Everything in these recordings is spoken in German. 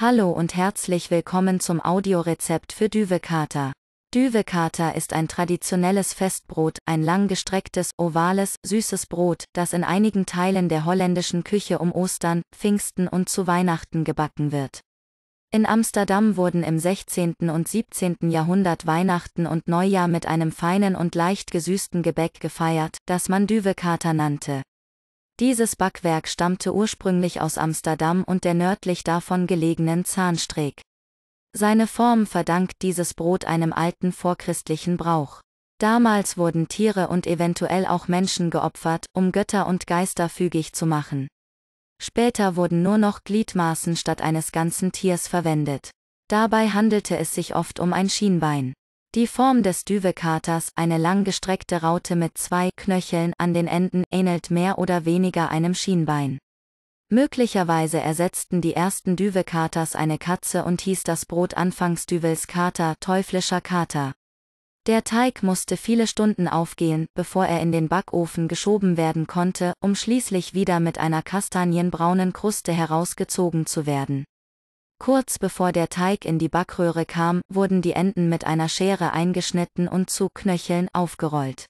Hallo und herzlich willkommen zum Audiorezept für Düvekater. Düvekater ist ein traditionelles Festbrot, ein langgestrecktes, ovales, süßes Brot, das in einigen Teilen der holländischen Küche um Ostern, Pfingsten und zu Weihnachten gebacken wird. In Amsterdam wurden im 16. und 17. Jahrhundert Weihnachten und Neujahr mit einem feinen und leicht gesüßten Gebäck gefeiert, das man Düvekater nannte. Dieses Backwerk stammte ursprünglich aus Amsterdam und der nördlich davon gelegenen Zahnstreek. Seine Form verdankt dieses Brot einem alten vorchristlichen Brauch. Damals wurden Tiere und eventuell auch Menschen geopfert, um Götter und Geister fügig zu machen. Später wurden nur noch Gliedmaßen statt eines ganzen Tiers verwendet. Dabei handelte es sich oft um ein Schienbein. Die Form des Düwekaters, eine langgestreckte Raute mit zwei Knöcheln an den Enden, ähnelt mehr oder weniger einem Schienbein. Möglicherweise ersetzten die ersten Düwekaters eine Katze und hieß das Brot anfangs Düvelskater, teuflischer Kater. Der Teig musste viele Stunden aufgehen, bevor er in den Backofen geschoben werden konnte, um schließlich wieder mit einer kastanienbraunen Kruste herausgezogen zu werden. Kurz bevor der Teig in die Backröhre kam, wurden die Enden mit einer Schere eingeschnitten und zu Knöcheln aufgerollt.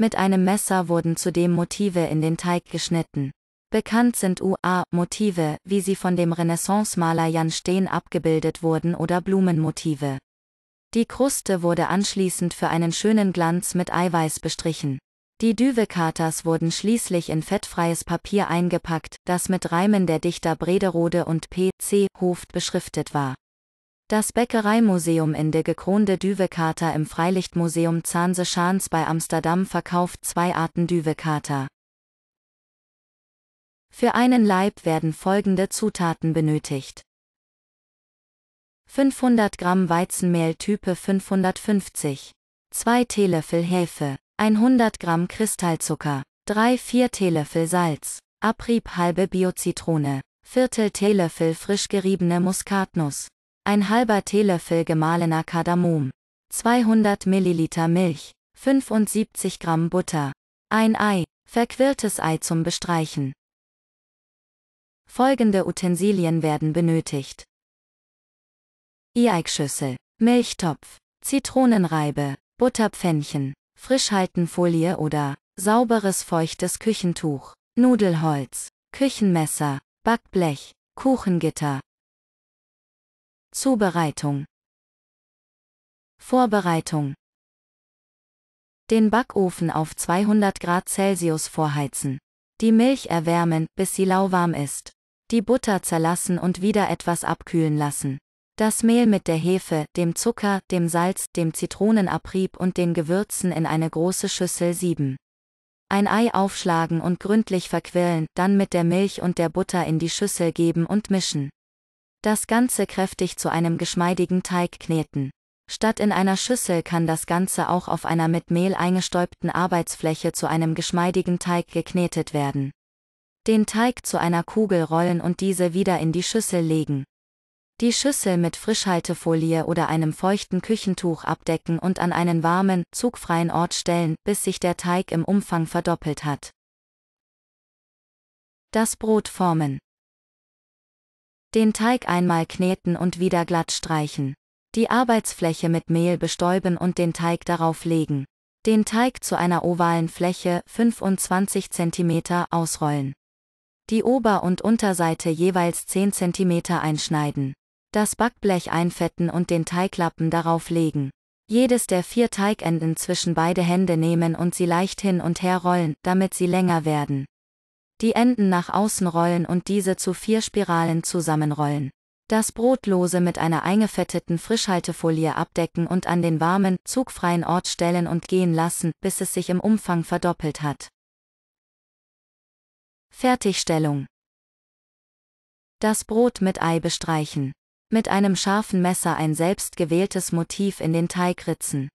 Mit einem Messer wurden zudem Motive in den Teig geschnitten. Bekannt sind UA-Motive, wie sie von dem Renaissance-Maler Jan Steen abgebildet wurden oder Blumenmotive. Die Kruste wurde anschließend für einen schönen Glanz mit Eiweiß bestrichen. Die Düvekartas wurden schließlich in fettfreies Papier eingepackt, das mit Reimen der Dichter Brederode und P.C. Hoft beschriftet war. Das Bäckereimuseum in de gekronte Düvekarter im Freilichtmuseum Zahnse Zahnseschans bei Amsterdam verkauft zwei Arten Düvekarter. Für einen Leib werden folgende Zutaten benötigt. 500 Gramm Weizenmehl Type 550, 2 Teelöffel Hefe, 100 Gramm Kristallzucker, 3-4 Teelöffel Salz, Abrieb halbe Biozitrone, Viertel Teelöffel frisch geriebene Muskatnuss, ein halber Teelöffel gemahlener Kardamom, 200 Milliliter Milch, 75 Gramm Butter, ein Ei, verquirltes Ei zum Bestreichen. Folgende Utensilien werden benötigt. Eikschüssel, Milchtopf, Zitronenreibe, Butterpfännchen, Frischhaltenfolie oder sauberes feuchtes Küchentuch, Nudelholz, Küchenmesser, Backblech, Kuchengitter. Zubereitung Vorbereitung Den Backofen auf 200 Grad Celsius vorheizen. Die Milch erwärmen, bis sie lauwarm ist. Die Butter zerlassen und wieder etwas abkühlen lassen. Das Mehl mit der Hefe, dem Zucker, dem Salz, dem Zitronenabrieb und den Gewürzen in eine große Schüssel sieben. Ein Ei aufschlagen und gründlich verquirlen, dann mit der Milch und der Butter in die Schüssel geben und mischen. Das Ganze kräftig zu einem geschmeidigen Teig kneten. Statt in einer Schüssel kann das Ganze auch auf einer mit Mehl eingestäubten Arbeitsfläche zu einem geschmeidigen Teig geknetet werden. Den Teig zu einer Kugel rollen und diese wieder in die Schüssel legen. Die Schüssel mit Frischhaltefolie oder einem feuchten Küchentuch abdecken und an einen warmen, zugfreien Ort stellen, bis sich der Teig im Umfang verdoppelt hat. Das Brot formen. Den Teig einmal kneten und wieder glatt streichen. Die Arbeitsfläche mit Mehl bestäuben und den Teig darauf legen. Den Teig zu einer ovalen Fläche 25 cm ausrollen. Die Ober- und Unterseite jeweils 10 cm einschneiden. Das Backblech einfetten und den Teiglappen darauf legen. Jedes der vier Teigenden zwischen beide Hände nehmen und sie leicht hin und her rollen, damit sie länger werden. Die Enden nach außen rollen und diese zu vier Spiralen zusammenrollen. Das Brotlose mit einer eingefetteten Frischhaltefolie abdecken und an den warmen, zugfreien Ort stellen und gehen lassen, bis es sich im Umfang verdoppelt hat. Fertigstellung. Das Brot mit Ei bestreichen. Mit einem scharfen Messer ein selbstgewähltes Motiv in den Teig ritzen.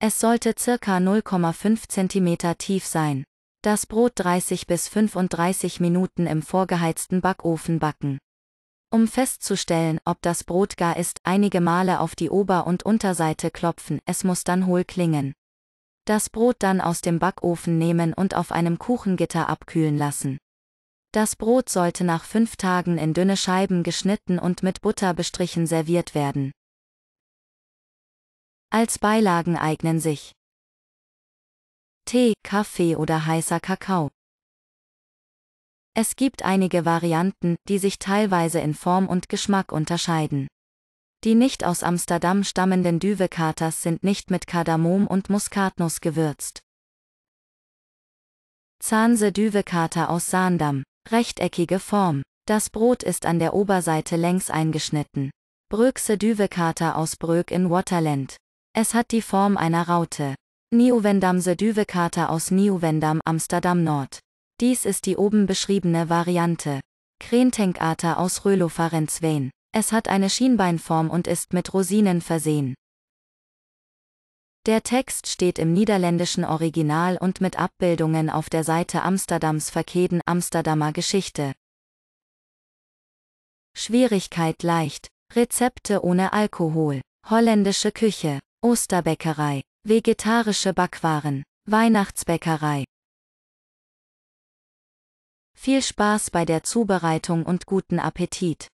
Es sollte circa 0,5 cm tief sein. Das Brot 30 bis 35 Minuten im vorgeheizten Backofen backen. Um festzustellen, ob das Brot gar ist, einige Male auf die Ober- und Unterseite klopfen, es muss dann hohl klingen. Das Brot dann aus dem Backofen nehmen und auf einem Kuchengitter abkühlen lassen. Das Brot sollte nach fünf Tagen in dünne Scheiben geschnitten und mit Butter bestrichen serviert werden. Als Beilagen eignen sich Tee, Kaffee oder heißer Kakao. Es gibt einige Varianten, die sich teilweise in Form und Geschmack unterscheiden. Die nicht aus Amsterdam stammenden Düvekaters sind nicht mit Kardamom und Muskatnuss gewürzt. Zahnse Düvekater aus Saandam Rechteckige Form. Das Brot ist an der Oberseite längs eingeschnitten. Brökse Düvekater aus Brög in Waterland. Es hat die Form einer Raute. Nieuwendamse Düvekater aus Nieuwendam, Amsterdam Nord. Dies ist die oben beschriebene Variante. Krentenkater aus Rölopharenzwein. Es hat eine Schienbeinform und ist mit Rosinen versehen. Der Text steht im niederländischen Original und mit Abbildungen auf der Seite Amsterdams Verkeden Amsterdamer Geschichte. Schwierigkeit leicht. Rezepte ohne Alkohol. Holländische Küche. Osterbäckerei. Vegetarische Backwaren. Weihnachtsbäckerei. Viel Spaß bei der Zubereitung und guten Appetit!